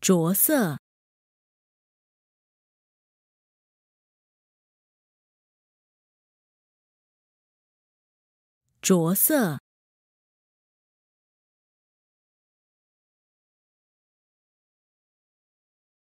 着色，着色。